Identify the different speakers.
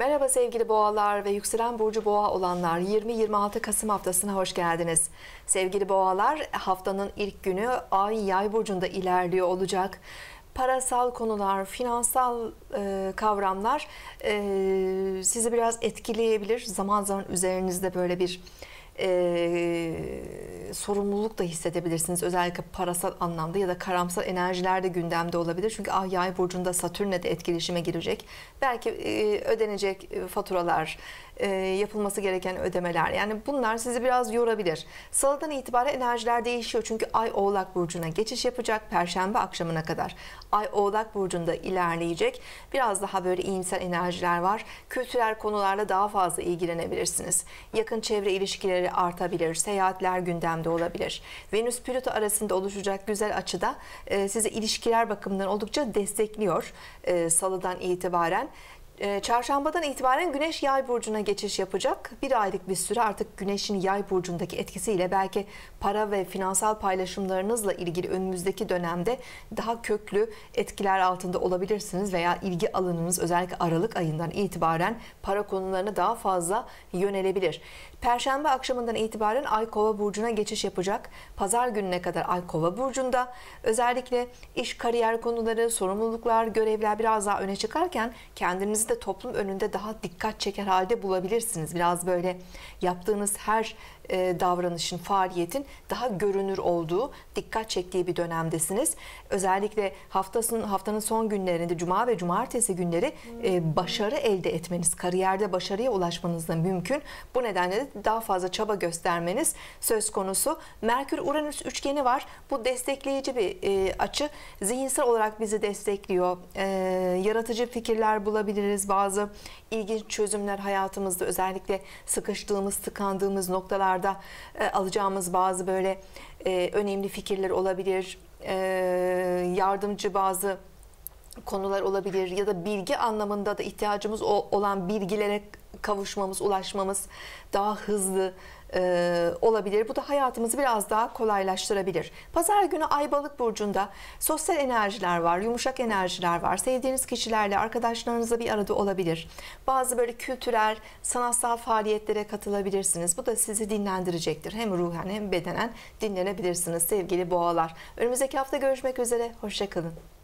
Speaker 1: Merhaba sevgili boğalar ve yükselen burcu boğa olanlar 20-26 Kasım haftasına hoş geldiniz. Sevgili boğalar haftanın ilk günü ay yay burcunda ilerliyor olacak parasal konular, finansal e, kavramlar e, sizi biraz etkileyebilir. Zaman zaman üzerinizde böyle bir e, sorumluluk da hissedebilirsiniz. Özellikle parasal anlamda ya da karamsar enerjiler de gündemde olabilir. Çünkü ah yay burcunda Satürn'le de etkileşime girecek. Belki e, ödenecek e, faturalar, e, yapılması gereken ödemeler. Yani bunlar sizi biraz yorabilir. Salıdan itibaren enerjiler değişiyor. Çünkü ay Oğlak burcuna geçiş yapacak perşembe akşamına kadar. Ay Oğlak burcunda ilerleyecek. Biraz daha böyle iyimser enerjiler var. Kültürel konularla daha fazla ilgilenebilirsiniz. Yakın çevre ilişkileri artabilir. Seyahatler gündem dönemde olabilir. Venüs-Plüto arasında oluşacak güzel açıda e, size ilişkiler bakımından oldukça destekliyor e, salıdan itibaren. Ee, çarşambadan itibaren Güneş Yay burcuna geçiş yapacak. Bir aylık bir süre artık Güneş'in Yay burcundaki etkisiyle belki para ve finansal paylaşımlarınızla ilgili önümüzdeki dönemde daha köklü etkiler altında olabilirsiniz veya ilgi alanınız özellikle Aralık ayından itibaren para konularına daha fazla yönelebilir. Perşembe akşamından itibaren Ay Kova burcuna geçiş yapacak. Pazar gününe kadar Ay Kova burcunda özellikle iş kariyer konuları, sorumluluklar, görevler biraz daha öne çıkarken kendinizi de toplum önünde daha dikkat çeker halde bulabilirsiniz. Biraz böyle yaptığınız her e, davranışın, faaliyetin daha görünür olduğu, dikkat çektiği bir dönemdesiniz. Özellikle haftasının haftanın son günlerinde cuma ve cumartesi günleri e, başarı elde etmeniz, kariyerde başarıya ulaşmanız da mümkün. Bu nedenle de daha fazla çaba göstermeniz söz konusu. Merkür Uranüs üçgeni var. Bu destekleyici bir e, açı. Zihinsel olarak bizi destekliyor. E, yaratıcı fikirler bulabiliriz bildiğimiz bazı ilginç çözümler hayatımızda özellikle sıkıştığımız, tıkandığımız noktalarda e, alacağımız bazı böyle e, önemli fikirler olabilir. E, yardımcı bazı konular olabilir ya da bilgi anlamında da ihtiyacımız olan bilgilere kavuşmamız, ulaşmamız daha hızlı e, olabilir. Bu da hayatımızı biraz daha kolaylaştırabilir. Pazar günü Ay balık Burcu'nda sosyal enerjiler var, yumuşak enerjiler var. Sevdiğiniz kişilerle, arkadaşlarınızla bir arada olabilir. Bazı böyle kültürel, sanatsal faaliyetlere katılabilirsiniz. Bu da sizi dinlendirecektir. Hem ruhen hem bedenen dinlenebilirsiniz sevgili boğalar. Önümüzdeki hafta görüşmek üzere. Hoşçakalın.